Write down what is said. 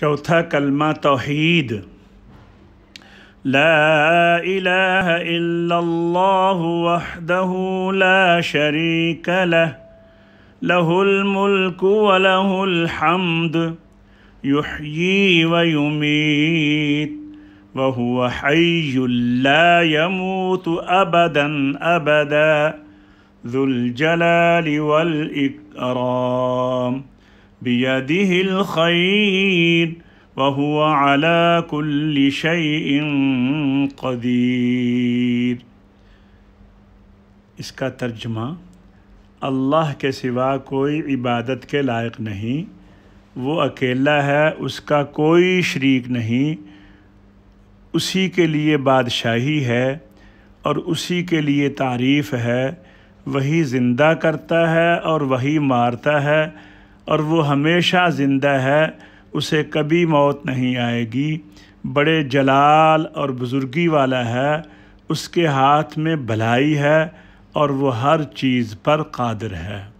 چوتھا کلمہ توحید لا إله إلا الله وحده لا شريك له له الملك وله الحمد يحيي ويميت وهو حي لا يموت أبدا أبدا ذو الجلال والإكرام बियदिह खैर वहुआ अला कुल्ल शय कदीर इसका तर्जमा अल्लाह के सिवा कोई इबादत के लायक नहीं वो अकेला है उसका कोई शरीक नहीं उसी के लिए बादशाही है और उसी के लिए तारीफ़ है वही ज़िंदा करता है और वही मारता है और वो हमेशा ज़िंदा है उसे कभी मौत नहीं आएगी बड़े जलाल और बुज़ुर्गी वाला है उसके हाथ में भलाई है और वो हर चीज़ पर कादर है